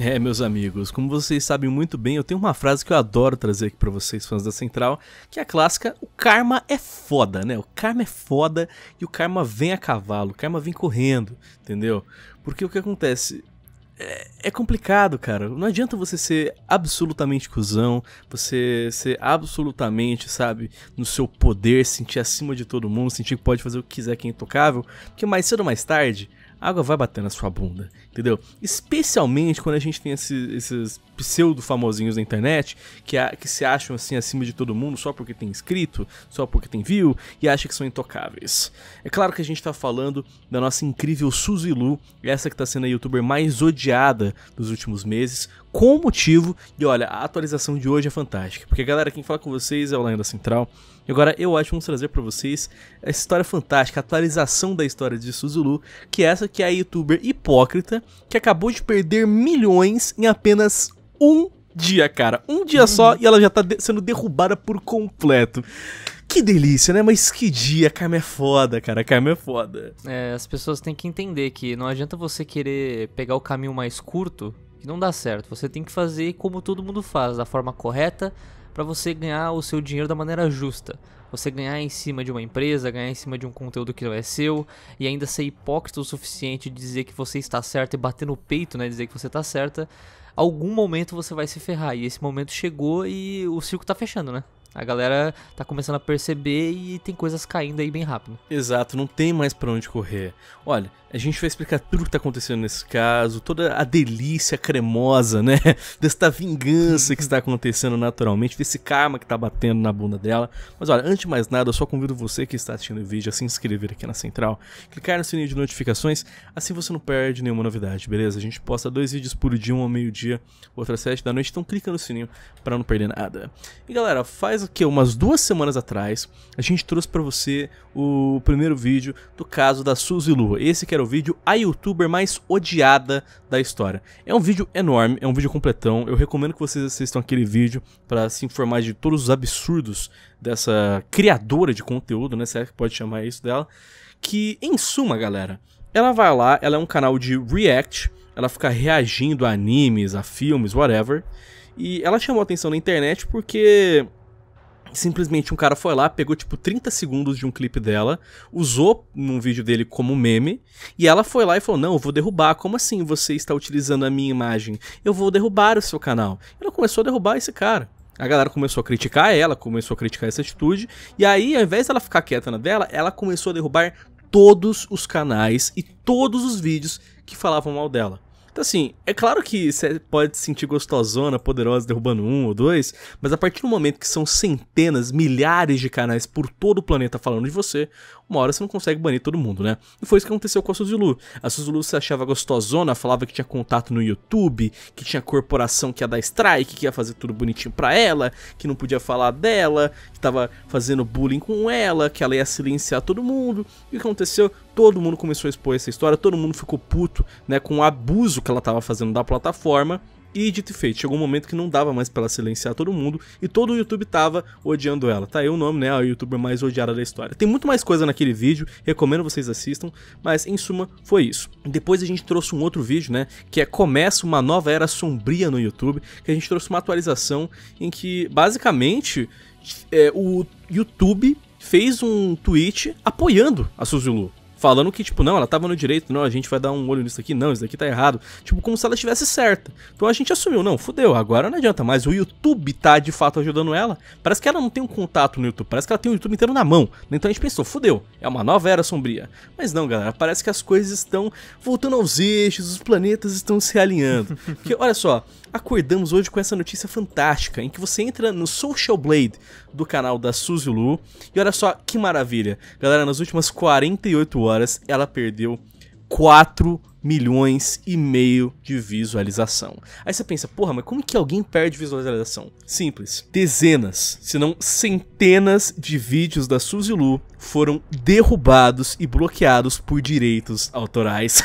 É, meus amigos, como vocês sabem muito bem, eu tenho uma frase que eu adoro trazer aqui para vocês, fãs da Central, que é a clássica: o karma é foda, né? O karma é foda e o karma vem a cavalo, o karma vem correndo, entendeu? Porque o que acontece? é, é complicado, cara. Não adianta você ser absolutamente cuzão, você ser absolutamente, sabe, no seu poder, sentir acima de todo mundo, sentir que pode fazer o que quiser, que é intocável, porque mais cedo ou mais tarde a água vai bater na sua bunda, entendeu? Especialmente quando a gente tem esses, esses pseudo famosinhos na internet que, a, que se acham assim acima de todo mundo só porque tem inscrito, só porque tem view e acha que são intocáveis. É claro que a gente tá falando da nossa incrível Suzy Lu, essa que tá sendo a youtuber mais odiada dos últimos meses, com motivo. E olha, a atualização de hoje é fantástica. Porque, galera, quem fala com vocês é o Lenda Central. E agora eu acho que vamos trazer para vocês essa história fantástica, a atualização da história de Suzulu, que é essa que é a youtuber hipócrita que acabou de perder milhões em apenas um dia, cara. Um dia uhum. só e ela já tá de sendo derrubada por completo. Que delícia, né? Mas que dia, Carmo é foda, cara, Carmo é foda. É, as pessoas têm que entender que não adianta você querer pegar o caminho mais curto que não dá certo. Você tem que fazer como todo mundo faz, da forma correta, para você ganhar o seu dinheiro da maneira justa. Você ganhar em cima de uma empresa, ganhar em cima de um conteúdo que não é seu e ainda ser hipócrita o suficiente de dizer que você está certo e bater no peito, né, dizer que você está certa, algum momento você vai se ferrar. E esse momento chegou e o circo está fechando, né? A galera tá começando a perceber e tem coisas caindo aí bem rápido. Exato, não tem mais para onde correr. Olha, a gente vai explicar tudo o que tá acontecendo nesse caso, toda a delícia cremosa, né? Desta vingança que está acontecendo naturalmente, desse karma que tá batendo na bunda dela. Mas olha, antes de mais nada, eu só convido você que está assistindo o vídeo a se inscrever aqui na Central, clicar no sininho de notificações, assim você não perde nenhuma novidade, beleza? A gente posta dois vídeos por dia, um ao meio-dia, outro às sete da noite, então clica no sininho para não perder nada. E galera, faz faz o que umas duas semanas atrás, a gente trouxe para você o primeiro vídeo do caso da Suzy Lua. Esse que era o vídeo a youtuber mais odiada da história. É um vídeo enorme, é um vídeo completão. Eu recomendo que vocês assistam aquele vídeo para se informar de todos os absurdos dessa criadora de conteúdo, né, se é que pode chamar isso dela, que em suma, galera, ela vai lá, ela é um canal de react, ela fica reagindo a animes, a filmes, whatever. E ela chamou atenção na internet porque Simplesmente um cara foi lá, pegou tipo 30 segundos de um clipe dela, usou num vídeo dele como meme, e ela foi lá e falou: Não, eu vou derrubar, como assim você está utilizando a minha imagem? Eu vou derrubar o seu canal. ela começou a derrubar esse cara. A galera começou a criticar ela, começou a criticar essa atitude, e aí, ao invés dela ficar quieta na dela, ela começou a derrubar todos os canais e todos os vídeos que falavam mal dela. Então, assim, é claro que você pode se sentir gostosona, poderosa, derrubando um ou dois, mas a partir do momento que são centenas, milhares de canais por todo o planeta falando de você, uma hora você não consegue banir todo mundo, né? E foi isso que aconteceu com a Suzulu. A Suzulu se achava gostosona, falava que tinha contato no YouTube, que tinha corporação que ia dar strike, que ia fazer tudo bonitinho pra ela, que não podia falar dela, que tava fazendo bullying com ela, que ela ia silenciar todo mundo. E o que aconteceu? todo mundo começou a expor essa história, todo mundo ficou puto, né, com o abuso que ela estava fazendo da plataforma. E dito e feito, chegou um momento que não dava mais para silenciar todo mundo e todo o YouTube tava odiando ela. Tá aí o nome, né? A youtuber mais odiada da história. Tem muito mais coisa naquele vídeo, recomendo vocês assistam, mas em suma foi isso. Depois a gente trouxe um outro vídeo, né? Que é Começa uma nova era sombria no YouTube, que a gente trouxe uma atualização em que basicamente é, o YouTube fez um tweet apoiando a Suzulu falando que, tipo, não, ela tava no direito, não, a gente vai dar um olho nisso aqui, não, isso daqui tá errado. Tipo, como se ela estivesse certa. Então a gente assumiu, não, fudeu, agora não adianta mais. O YouTube tá de fato ajudando ela. Parece que ela não tem um contato no YouTube, parece que ela tem o YouTube inteiro na mão. Então a gente pensou, fudeu, é uma nova era sombria. Mas não, galera, parece que as coisas estão voltando aos eixos, os planetas estão se alinhando. Porque, olha só, acordamos hoje com essa notícia fantástica, em que você entra no Social Blade do canal da Suzy Lu, e olha só que maravilha. Galera, nas últimas 48 horas, ela perdeu 4 milhões e meio de visualização. Aí você pensa, porra, mas como que alguém perde visualização? Simples. Dezenas, se não centenas de vídeos da Suzy Lu foram derrubados e bloqueados por direitos autorais.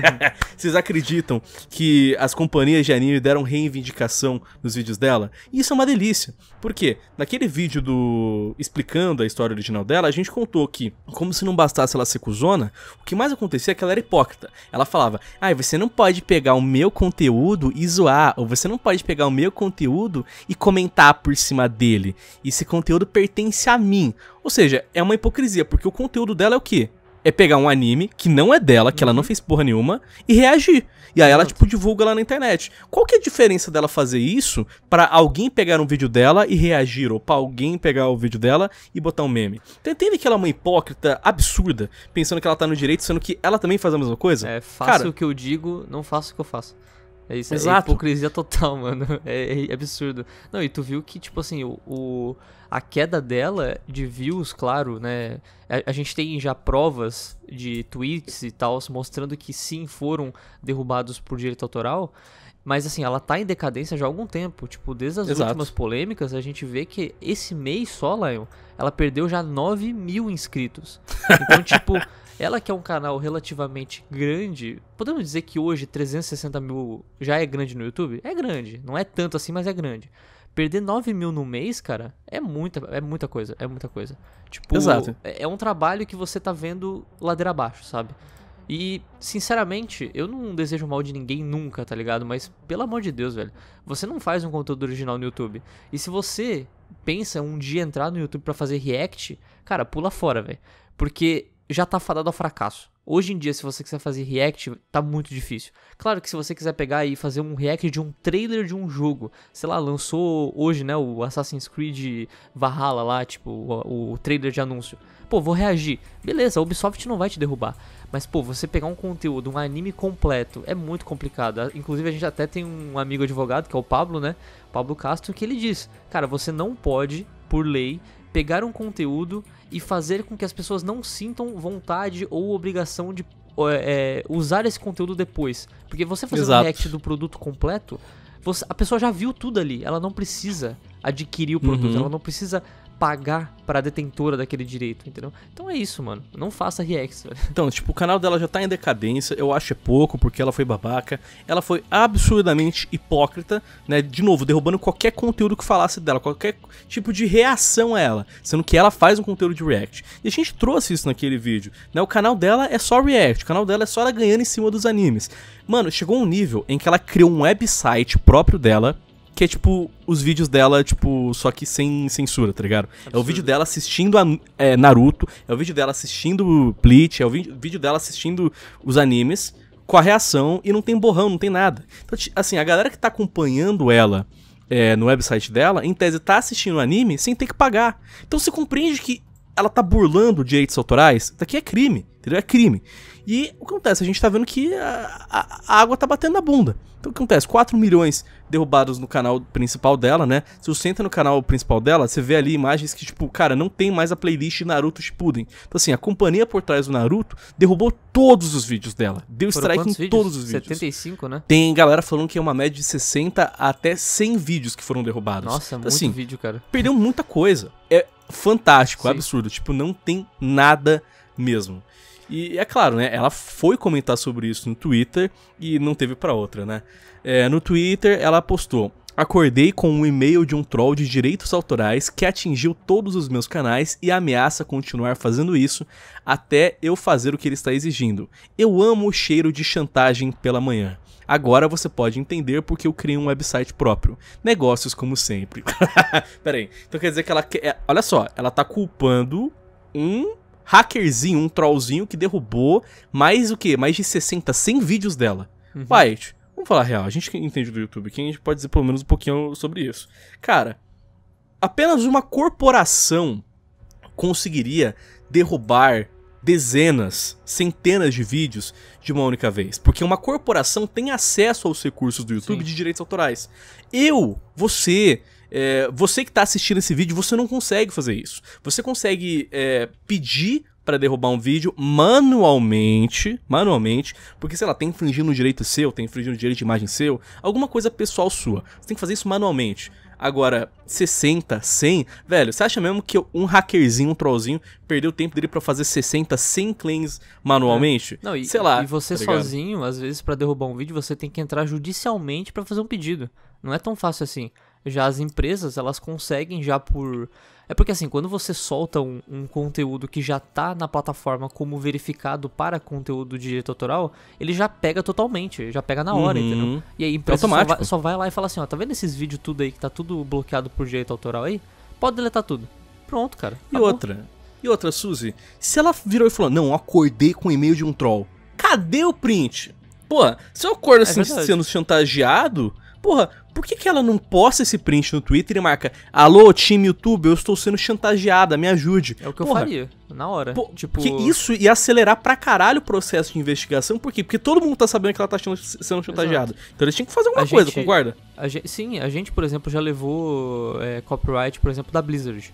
Vocês acreditam que as companhias de anime deram reivindicação nos vídeos dela? E isso é uma delícia. Por quê? Naquele vídeo do explicando a história original dela, a gente contou que, como se não bastasse ela ser cuzona, o que mais acontecia é que ela era hipócrita. Ela falava: "Ai, ah, você não pode pegar o meu conteúdo e zoar, ou você não pode pegar o meu conteúdo e comentar por cima dele. Esse conteúdo pertence a mim". Ou seja, é uma hipocrisia, porque o conteúdo dela é o quê? é pegar um anime que não é dela, que uhum. ela não uhum. fez porra nenhuma, e reagir. E aí ela, tipo, divulga lá na internet. Qual que é a diferença dela fazer isso para alguém pegar um vídeo dela e reagir, ou pra alguém pegar o vídeo dela e botar um meme? Então entende que ela é uma hipócrita absurda, pensando que ela tá no direito, sendo que ela também faz a mesma coisa? É, faça o que eu digo, não faça o que eu faço. É isso, é Exato. é hipocrisia total, mano. É, é, absurdo. Não, e tu viu que, tipo assim, o, o a queda dela de views, claro, né? A, a, gente tem já provas de tweets e tal mostrando que sim foram derrubados por direito autoral. Mas assim, ela tá em decadência já há algum tempo. Tipo, desde as Exato. últimas polêmicas, a gente vê que esse mês só, Lion, ela perdeu já 9 mil inscritos. Então, tipo, ela que é um canal relativamente grande, podemos dizer que hoje 360 mil já é grande no YouTube? É grande, não é tanto assim, mas é grande. Perder 9 mil no mês, cara, é muita, é muita coisa, é muita coisa. Tipo, Exato. É, é um trabalho que você tá vendo ladeira abaixo, sabe? E, sinceramente, eu não desejo mal de ninguém nunca, tá ligado? Mas, pelo amor de Deus, velho, você não faz um conteúdo original no YouTube. E se você pensa um dia entrar no YouTube para fazer react, cara, pula fora, velho. Porque já tá fadado ao fracasso. Hoje em dia, se você quiser fazer react, tá muito difícil. Claro que se você quiser pegar e fazer um react de um trailer de um jogo, sei lá, lançou hoje, né, o Assassin's Creed Valhalla lá, tipo, o, o trailer de anúncio. Pô, vou reagir. Beleza, a Ubisoft não vai te derrubar. Mas, pô, você pegar um conteúdo, um anime completo, é muito complicado. Ah, inclusive, a gente até tem um amigo advogado, que é o Pablo, né? Pablo Castro, que ele diz: Cara, você não pode, por lei, pegar um conteúdo e fazer com que as pessoas não sintam vontade ou obrigação de é, é, usar esse conteúdo depois. Porque você fazer Exato. um react do produto completo, você, a pessoa já viu tudo ali, ela não precisa adquirir o produto, uhum. ela não precisa pagar pra detentora daquele direito, entendeu? Então é isso, mano. Não faça react, velho. Então, tipo, o canal dela já tá em decadência, eu acho é pouco, porque ela foi babaca. Ela foi absurdamente hipócrita, né? De novo, derrubando qualquer conteúdo que falasse dela, qualquer tipo de reação a ela. Sendo que ela faz um conteúdo de react. E a gente trouxe isso naquele vídeo, né? O canal dela é só react, o canal dela é só ela ganhando em cima dos animes. Mano, chegou um nível em que ela criou um website próprio dela que é tipo os vídeos dela, tipo, só que sem censura, tá ligado? Absurdo. É o vídeo dela assistindo a, é, Naruto, é o vídeo dela assistindo Bleach, é o vídeo dela assistindo os animes com a reação e não tem borrão, não tem nada. Então, assim, a galera que tá acompanhando ela é, no website dela, em tese, tá assistindo o anime sem ter que pagar. Então você compreende que ela tá burlando direitos autorais, daqui é crime. Entendeu? É crime. E o que acontece? A gente tá vendo que a, a, a água tá batendo na bunda. Então o que acontece? 4 milhões derrubados no canal principal dela, né? Se você entra no canal principal dela, você vê ali imagens que, tipo, cara, não tem mais a playlist Naruto Shippuden. Então, assim, a companhia por trás do Naruto derrubou todos os vídeos dela. Deu Foram strike em vídeos? todos os vídeos. 75, né? Tem galera falando que é uma média de 60 até 100 vídeos que foram derrubados. Nossa, então, muito assim, vídeo, cara. Perdeu muita coisa. É fantástico, é absurdo. Tipo, não tem nada mesmo. E é claro, né? Ela foi comentar sobre isso no Twitter e não teve para outra, né? É, no Twitter ela postou: Acordei com um e-mail de um troll de direitos autorais que atingiu todos os meus canais e ameaça continuar fazendo isso até eu fazer o que ele está exigindo. Eu amo o cheiro de chantagem pela manhã. Agora você pode entender porque eu criei um website próprio. Negócios como sempre. Pera aí. Então quer dizer que ela. É, olha só, ela tá culpando um hackerzinho, um trollzinho que derrubou mais o quê? Mais de 60, 100 vídeos dela. Uhum. White, vamos falar real, a gente que entende do YouTube, quem a gente pode dizer pelo menos um pouquinho sobre isso. Cara, apenas uma corporação conseguiria derrubar dezenas, centenas de vídeos de uma única vez, porque uma corporação tem acesso aos recursos do YouTube Sim. de direitos autorais. Eu, você, é, você que está assistindo esse vídeo, você não consegue fazer isso. Você consegue é, pedir para derrubar um vídeo manualmente, manualmente, porque sei lá, tem tá infringindo um direito seu, tem tá infringindo um direito de imagem seu, alguma coisa pessoal sua. Você tem que fazer isso manualmente. Agora, 60, 100, velho, você acha mesmo que um hackerzinho, um trollzinho, perdeu o tempo dele para fazer 60, 100 claims manualmente? É. Não, e, sei lá. E você tá sozinho, às vezes para derrubar um vídeo, você tem que entrar judicialmente para fazer um pedido. Não é tão fácil assim já as empresas elas conseguem já por é porque assim quando você solta um, um conteúdo que já está na plataforma como verificado para conteúdo de direito autoral ele já pega totalmente já pega na hora uhum. entendeu e aí a é empresa só vai, só vai, lá e fala assim ó tá vendo esses vídeos tudo aí que tá tudo bloqueado por direito autoral aí pode deletar tudo pronto cara tá e bom. outra e outra Suzy se ela virou e falou não acordei com o e-mail de um troll cadê o print Porra, se eu acordo é assim é sendo chantageado Porra, por que, que ela não posta esse print no Twitter e marca Alô, time YouTube, eu estou sendo chantageada, me ajude? É o que Porra. eu faria, na hora. Pô, tipo... isso ia acelerar pra caralho o processo de investigação, por quê? Porque todo mundo tá sabendo que ela tá sendo chantageada. Exato. Então eles tinham que fazer alguma a coisa, gente, concorda? A gente, sim, a gente, por exemplo, já levou é, copyright, por exemplo, da Blizzard.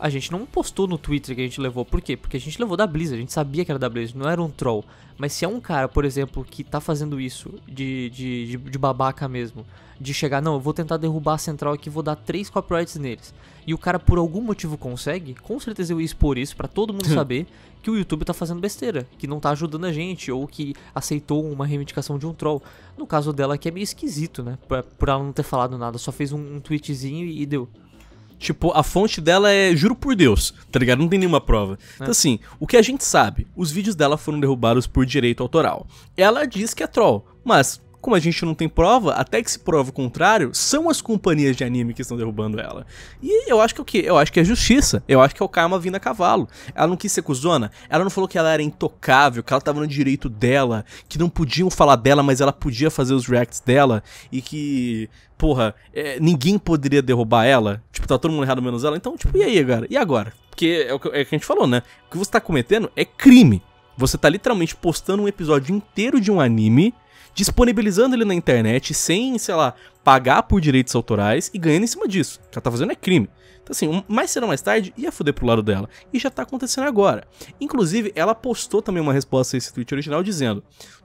A gente não postou no Twitter que a gente levou. Por quê? Porque a gente levou da Blizzard, a gente sabia que era da Blizzard, não era um troll. Mas se é um cara, por exemplo, que tá fazendo isso de, de, de, de babaca mesmo, de chegar, não, eu vou tentar derrubar a central aqui, vou dar três copyrights neles. E o cara por algum motivo consegue, com certeza eu ia expor isso para todo mundo hum. saber que o YouTube tá fazendo besteira, que não tá ajudando a gente ou que aceitou uma reivindicação de um troll. No caso dela que é meio esquisito, né? Por ela não ter falado nada, só fez um, um tweetzinho e deu. Tipo, a fonte dela é juro por Deus, tá ligado? Não tem nenhuma prova. É. Então, assim, o que a gente sabe, os vídeos dela foram derrubados por direito autoral. Ela diz que é troll, mas como a gente não tem prova, até que se prova o contrário, são as companhias de anime que estão derrubando ela. E eu acho que é o quê? Eu acho que é justiça. Eu acho que é o karma vindo a cavalo. Ela não quis ser cuzona, ela não falou que ela era intocável, que ela tava no direito dela, que não podiam falar dela, mas ela podia fazer os reacts dela e que porra, é, ninguém poderia derrubar ela. Tipo, tá todo mundo errado menos ela. Então, tipo, e aí, cara? E agora? Porque é o, que, é o que a gente falou, né? O que você tá cometendo é crime. Você tá literalmente postando um episódio inteiro de um anime disponibilizando ele na internet sem, sei lá, pagar por direitos autorais e ganhando em cima disso. O que ela tá fazendo é crime. Então, assim, mais cedo ou mais tarde ia foder pro lado dela. E já tá acontecendo agora. Inclusive, ela postou também uma resposta a esse tweet original dizendo: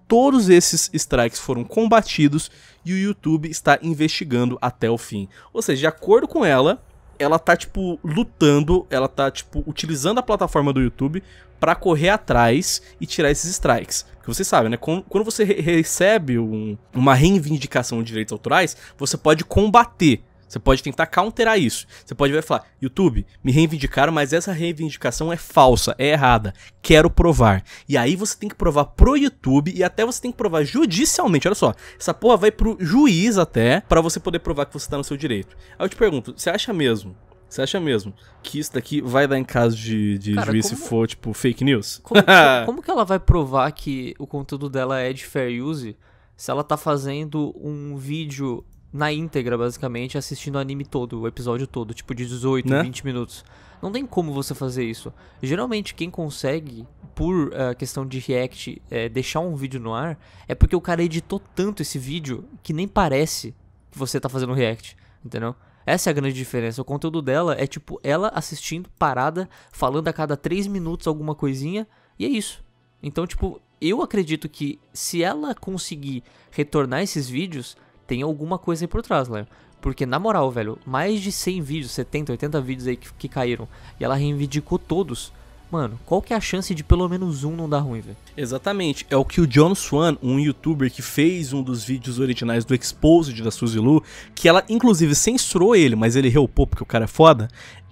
Todos esses strikes foram combatidos e o YouTube está investigando até o fim. Ou seja, de acordo com ela, ela tá, tipo, lutando, ela tá, tipo, utilizando a plataforma do YouTube para correr atrás e tirar esses strikes. Porque você sabe, né? Quando você re recebe um, uma reivindicação de direitos autorais, você pode combater você pode tentar counterar isso. Você pode ver e falar: YouTube, me reivindicaram, mas essa reivindicação é falsa, é errada. Quero provar. E aí você tem que provar pro YouTube e até você tem que provar judicialmente. Olha só, essa porra vai pro juiz até para você poder provar que você tá no seu direito. Aí eu te pergunto: você acha mesmo você acha mesmo que isso daqui vai dar em caso de, de Cara, juiz como... se for, tipo, fake news? Como, como, que ela vai provar que o conteúdo dela é de fair use se ela tá fazendo um vídeo na íntegra, basicamente, assistindo o anime todo, o episódio todo, tipo de 18, né? 20 minutos. Não tem como você fazer isso. Geralmente, quem consegue, por uh, questão de react, é, deixar um vídeo no ar, é porque o cara editou tanto esse vídeo que nem parece que você tá fazendo react, entendeu? Essa é a grande diferença. O conteúdo dela é tipo ela assistindo, parada, falando a cada 3 minutos alguma coisinha, e é isso. Então, tipo, eu acredito que se ela conseguir retornar esses vídeos, tem alguma coisa aí por trás, Léo. Né? Porque, na moral, velho, mais de 100 vídeos, 70, 80 vídeos aí que, que caíram, e ela reivindicou todos. Mano, qual que é a chance de pelo menos um não dar ruim, velho? Exatamente. É o que o John Swan, um youtuber que fez um dos vídeos originais do Exposed da Suzy Lu, que ela inclusive censurou ele, mas ele reupou porque o cara é foda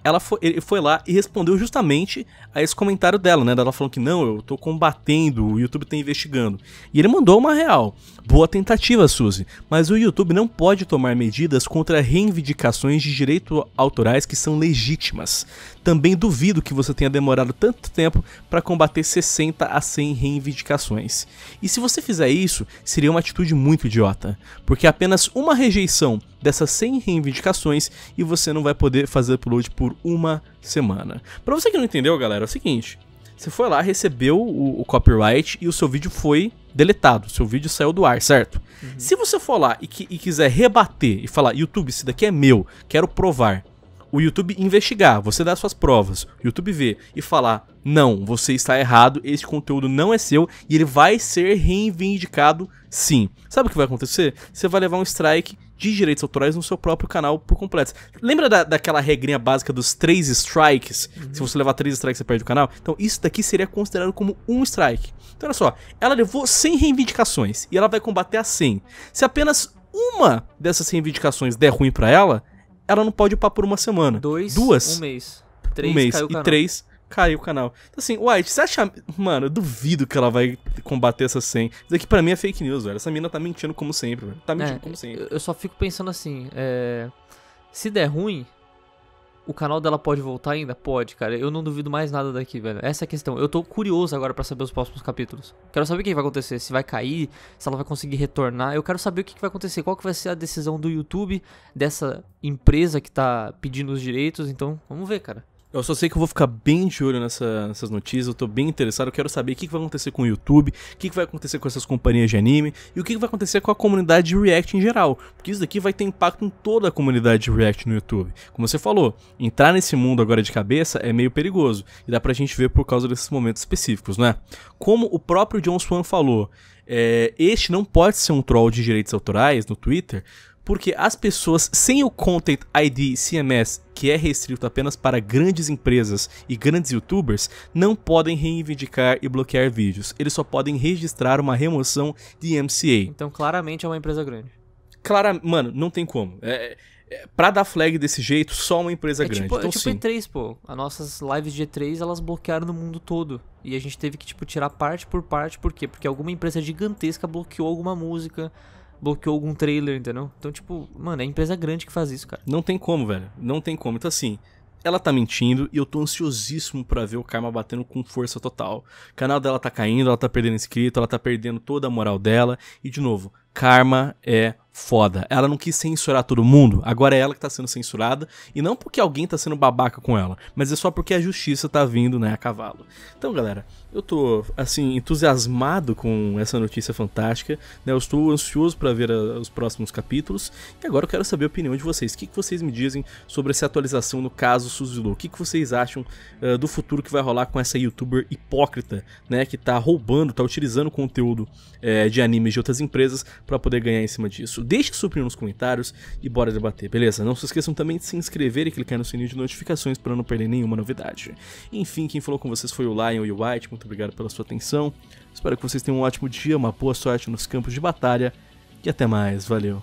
ela foi, ele foi lá e respondeu justamente a esse comentário dela, né? Ela falou que não, eu tô combatendo, o YouTube tá investigando. E ele mandou uma real. Boa tentativa, Suzy. Mas o YouTube não pode tomar medidas contra reivindicações de direitos autorais que são legítimas. Também duvido que você tenha demorado tanto tempo para combater 60 a 100 reivindicações. E se você fizer isso, seria uma atitude muito idiota, porque apenas uma rejeição dessas 100 reivindicações e você não vai poder fazer upload por uma semana. Para você que não entendeu, galera, é o seguinte: você foi lá, recebeu o, o copyright e o seu vídeo foi deletado, seu vídeo saiu do ar, certo? Uhum. Se você for lá e, e quiser rebater e falar, YouTube, isso daqui é meu, quero provar o YouTube investigar, você dá suas provas, o YouTube vê e falar: não, você está errado, esse conteúdo não é seu e ele vai ser reivindicado sim. Sabe o que vai acontecer? Você vai levar um strike de direitos autorais no seu próprio canal por completo. Lembra da, daquela regrinha básica dos três strikes? Uhum. Se você levar três strikes, você perde o canal? Então, isso daqui seria considerado como um strike. Então, olha só, ela levou 100 reivindicações e ela vai combater a 100. Se apenas uma dessas reivindicações der ruim para ela, ela não pode upar por uma semana. Dois, Duas, um mês. Três, um mês e canal. três caiu o canal. Então, assim, White, você acha. Mano, eu duvido que ela vai combater essa 100. Isso aqui pra mim é fake news, velho. Essa mina tá mentindo como sempre, velho. Tá mentindo é, como sempre. Eu só fico pensando assim, é... Se der ruim, o canal dela pode voltar ainda? Pode, cara. Eu não duvido mais nada daqui, velho. Essa é a questão. Eu tô curioso agora para saber os próximos capítulos. Quero saber o que vai acontecer. Se vai cair, se ela vai conseguir retornar. Eu quero saber o que vai acontecer. Qual que vai ser a decisão do YouTube, dessa empresa que tá pedindo os direitos. Então, vamos ver, cara. Eu só sei que eu vou ficar bem de olho nessa, nessas notícias, eu tô bem interessado, eu quero saber o que, que vai acontecer com o YouTube, o que, que vai acontecer com essas companhias de anime e o que, que vai acontecer com a comunidade de React em geral, porque isso daqui vai ter impacto em toda a comunidade de React no YouTube. Como você falou, entrar nesse mundo agora de cabeça é meio perigoso e dá pra gente ver por causa desses momentos específicos, né? Como o próprio John Swan falou, é, este não pode ser um troll de direitos autorais no Twitter, porque as pessoas sem o Content ID CMS, que é restrito apenas para grandes empresas e grandes youtubers, não podem reivindicar e bloquear vídeos. Eles só podem registrar uma remoção de MCA. Então, claramente é uma empresa grande. Clara, mano, não tem como. É, é, pra dar flag desse jeito, só uma empresa é grande. Tipo, é então, é tipo sim. E3, pô. As nossas lives de E3, elas bloquearam no mundo todo. E a gente teve que, tipo, tirar parte por parte. Por quê? Porque alguma empresa gigantesca bloqueou alguma música, bloqueou algum trailer, entendeu? Então, tipo, mano, é empresa grande que faz isso, cara. Não tem como, velho. Não tem como. Então, assim, ela tá mentindo e eu tô ansiosíssimo para ver o Karma batendo com força total. O canal dela tá caindo, ela tá perdendo inscrito, ela tá perdendo toda a moral dela. E, de novo, Karma é foda. Ela não quis censurar todo mundo, agora é ela que tá sendo censurada, e não porque alguém tá sendo babaca com ela, mas é só porque a justiça tá vindo, né, a cavalo. Então, galera, eu tô, assim, entusiasmado com essa notícia fantástica, né, eu estou ansioso para ver a, ah, os próximos capítulos, e agora eu quero saber a opinião de vocês. O que, que vocês me dizem sobre essa atualização no caso Suzilu? O que, que vocês acham uh, do futuro que vai rolar com essa youtuber hipócrita, né, que tá roubando, tá utilizando conteúdo eh, de animes de outras empresas para poder ganhar em cima disso. Deixe sua opinião nos comentários e bora debater, beleza? Não se esqueçam também de se inscrever e clicar no sininho de notificações para não perder nenhuma novidade. Enfim, quem falou com vocês foi o Lion e o White, muito obrigado pela sua atenção. Espero que vocês tenham um ótimo dia, uma boa sorte nos campos de batalha e até mais, valeu!